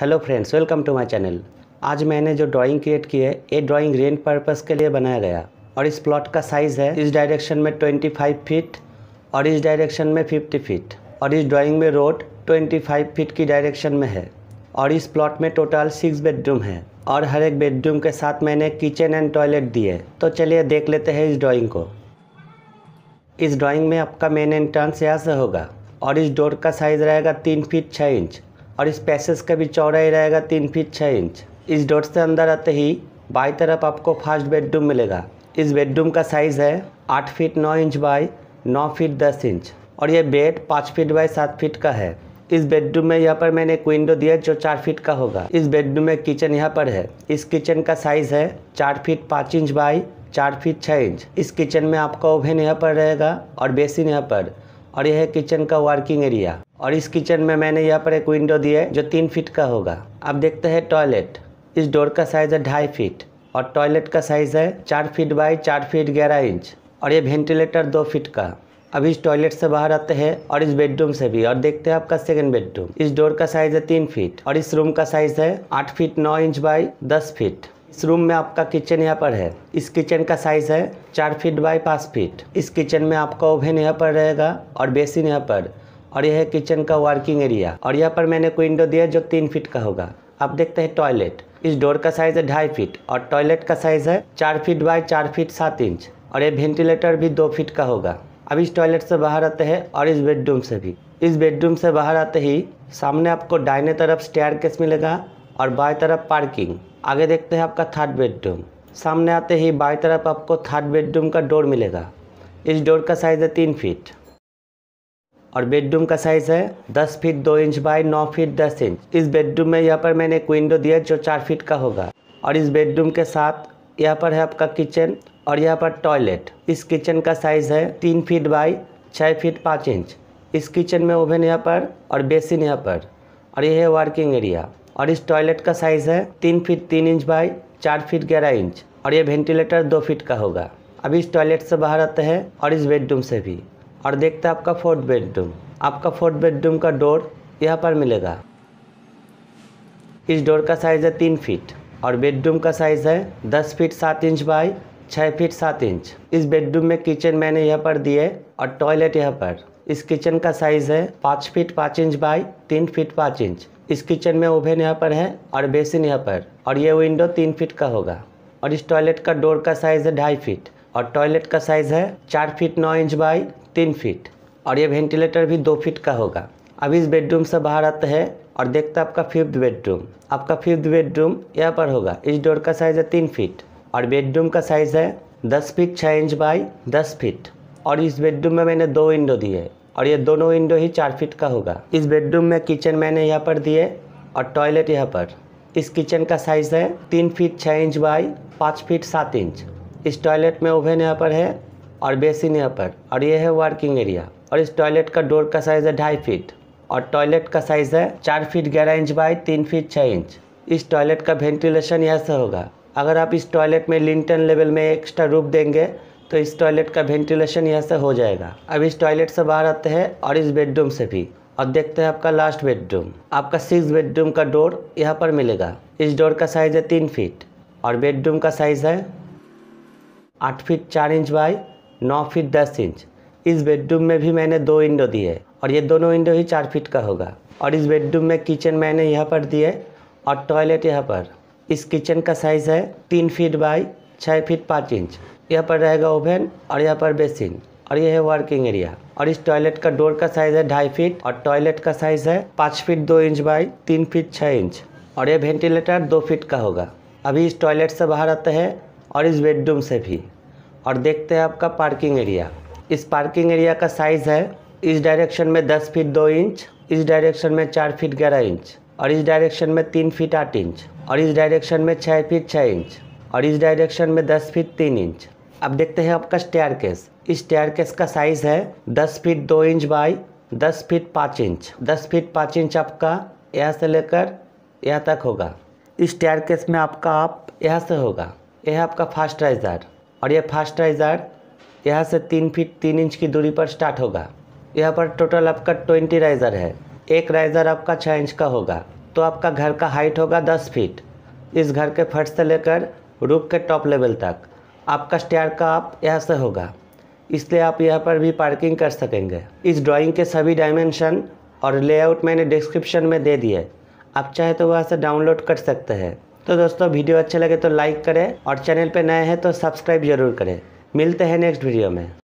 hello friends welcome to my channel आज मैंने जो ड्राइंग क्रिएट की है ये ड्राइंग रेंट पर्पस के लिए बनाया गया और इस प्लॉट का साइज़ है इस डायरेक्शन में 25 फिट और इस डायरेक्शन में 50 फिट और इस ड्राइंग में रोड 25 फिट की डायरेक्शन में है और इस प्लॉट में टोटल सिक्स बेडरूम है और हर एक बेडरूम के साथ मैंने किचन एंड टॉयलेट दिए तो चलिए देख लेते हैं इस ड्राॅइंग को इस ड्राॅइंग में आपका मेन एंट्रांस यहाँ से होगा और इस डोर का साइज़ रहेगा तीन फीट छः इंच और इस पैसेज का भी चौड़ाई रहेगा तीन फीट छः इंच इस डोर से अंदर आते ही बाई तरफ आपको फर्स्ट बेडरूम मिलेगा इस बेडरूम का साइज़ है आठ फीट नौ इंच बाई नौ फीट दस इंच और यह बेड पाँच फीट बाई सात फीट का है इस बेडरूम में यहाँ पर मैंने एक विंडो दिया जो चार फीट का होगा इस बेडरूम में किचन यहाँ पर है इस किचन का साइज़ है चार फीट पाँच इंच बाई चार फीट छः इंच इस किचन में आपका ओवन यहाँ पर रहेगा और बेसिन यहाँ पर और यह है किचन का वर्किंग एरिया और इस किचन में मैंने यहाँ पर एक विंडो दिया है जो तीन फीट का होगा अब देखते हैं टॉयलेट इस डोर का साइज़ है ढाई फीट और टॉयलेट का साइज़ है चार फीट बाई चार फीट ग्यारह इंच और ये वेंटिलेटर दो फीट का अब इस टॉयलेट से बाहर आते हैं और इस बेडरूम से भी और देखते हैं आपका सेकंड बेडरूम इस डोर का साइज है तीन फीट और इस रूम का साइज है आठ फीट नौ इंच बाई दस फीट इस रूम में आपका किचन यहाँ पर है इस किचन का साइज है चार फीट बाई पाँच फीट इस किचन में आपका ओवन यहाँ पर रहेगा और बेसिन यहाँ पर और यह है किचन का वर्किंग एरिया और यहाँ पर मैंने एक विंडो दिया जो तीन फीट का होगा अब देखते हैं टॉयलेट इस डोर का साइज है ढाई फीट और टॉयलेट का साइज है चार फीट बाय चार फीट सात इंच और ये वेंटिलेटर भी दो फीट का होगा अब इस टॉयलेट से बाहर आते हैं और इस बेडरूम से भी इस बेडरूम से बाहर आते ही सामने आपको डाइने तरफ स्टेयर केस मिलेगा और बाई तरफ पार्किंग आगे देखते हैं आपका थर्ड बेडरूम सामने आते ही बाई तरफ आपको थर्ड बेडरूम का डोर मिलेगा इस डोर का साइज़ है तीन फीट और बेडरूम का साइज़ है 10 feet 2 inch by 9 feet 10 inch इस बेडरूम में यहाँ पर मैंने एक विंडो दिया जो 4 फीट का होगा और इस बेडरूम के साथ यहाँ पर है आपका किचन और यहाँ पर टॉयलेट इस किचन का साइज़ है तीन फीट बाई छः फीट पाँच इंच इस किचन में ओवन यहाँ पर और बेसिन यहाँ पर और यह है वर्किंग एरिया और इस टॉयलेट का साइज़ है तीन फीट तीन इंच बाई चार फीट ग्यारह इंच और ये वेंटिलेटर दो फीट का होगा अब इस टॉयलेट से बाहर आते हैं और इस बेडरूम से भी और देखते हैं आपका फोर्थ बेडरूम आपका फोर्थ बेडरूम का डोर यहाँ पर मिलेगा इस डोर का साइज़ है तीन फीट और बेडरूम का साइज़ है दस फीट सात इंच बाई छः फीट सात इंच इस बेडरूम में किचन मैंने यहाँ पर दिए और टॉयलेट यहाँ पर इस किचन का साइज़ है पाँच फीट पाँच इंच बाई तीन फीट पाँच इंच इस किचन में ओवन यहाँ पर है और बेसिन यहाँ पर और ये विंडो तीन फीट का होगा और इस टॉयलेट का डोर का साइज़ है ढाई फीट और टॉयलेट का साइज़ है चार फीट नौ इंच बाई तीन फीट और ये वेंटिलेटर भी दो फीट का होगा अब इस बेडरूम से बाहर आते हैं और देखते हैं आपका फिफ्थ बेडरूम आपका फिफ्थ बेडरूम यहाँ पर होगा इस डोर का साइज़ है तीन फीट और बेडरूम का साइज़ है दस फीट छः इंच बाई दस फीट और इस बेडरूम में मैंने दो विंडो दिए और ये दोनों विंडो ही चार फीट का होगा इस बेडरूम में किचन मैंने यहाँ पर दिए और टॉयलेट यहाँ पर इस किचन का साइज़ है तीन फीट छः इंच बाई पाँच फीट सात इंच इस टॉयलेट में ओवन यहाँ पर है और बेसिन यहाँ पर और ये है वर्किंग एरिया और इस टॉयलेट का डोर का साइज़ है ढाई फीट और टॉयलेट का साइज़ है चार फीट ग्यारह इंच बाई तीन फीट छः इंच इस टॉयलेट का वेंटिलेशन यहाँ से होगा अगर आप इस टॉयलेट में लिंटन लेवल में एक्स्ट्रा रूप देंगे तो इस टॉयलेट का वेंटिलेशन यहाँ से हो जाएगा अब इस टॉयलेट से बाहर आते हैं और इस बेडरूम से भी और देखते हैं आपका लास्ट बेडरूम आपका सिक्स बेडरूम का डोर यहाँ पर मिलेगा इस डोर का साइज़ है तीन फीट और बेडरूम का साइज़ है आठ फीट चार इंच बाई नौ फीट दस इंच इस बेडरूम में भी मैंने दो विंडो दी है और ये दोनों विंडो ही चार फीट का होगा और इस बेडरूम में किचन मैंने यहाँ पर दी है और टॉयलेट यहाँ पर इस किचन का साइज़ है तीन फीट बाई छः फीट पाँच इंच यहाँ पर रहेगा ओवन और यहाँ पर बेसिन और यह है वर्किंग एरिया और इस टॉयलेट का डोर का साइज है ढाई फीट और टॉयलेट का साइज है पाँच फीट दो इंच बाई तीन फीट छः इंच और यह वेंटिलेटर दो फीट का होगा अभी इस टॉयलेट से बाहर आते हैं और इस बेडरूम से भी और देखते हैं आपका पार्किंग एरिया इस पार्किंग एरिया का साइज़ है इस डायरेक्शन में दस फीट दो इंच इस डायरेक्शन में चार फीट ग्यारह इंच और इस डायरेक्शन में तीन फीट आठ इंच और इस डायरेक्शन में छः फीट छः इंच और इस डायरेक्शन में दस फीट तीन इंच अब देखते हैं आपका स्टेयर केस इस स्टेयर केस का साइज़ है दस फीट दो इंच बाई दस फीट पाँच इंच दस फीट पाँच इंच आपका यहाँ से लेकर यहाँ तक होगा इस स्टेयर केस में आपका आप यहाँ से होगा यह आपका फास्ट राइजर और यह फास्ट राइजर यहाँ से तीन फीट तीन इंच की दूरी पर स्टार्ट होगा यहाँ पर टोटल आपका ट्वेंटी राइज़र है एक राइज़र आपका छः इंच का होगा तो आपका घर का हाइट होगा दस फीट इस घर के फट से लेकर रूप के टॉप लेवल तक आपका स्टेयर का आप यहाँ से होगा इसलिए आप यहाँ पर भी पार्किंग कर सकेंगे इस ड्राइंग के सभी डायमेंशन और लेआउट मैंने डिस्क्रिप्शन में दे दिए आप चाहे तो वहाँ से डाउनलोड कर सकते हैं तो दोस्तों वीडियो अच्छा लगे तो लाइक करें और चैनल पर नए हैं तो सब्सक्राइब जरूर करें मिलते हैं नेक्स्ट वीडियो में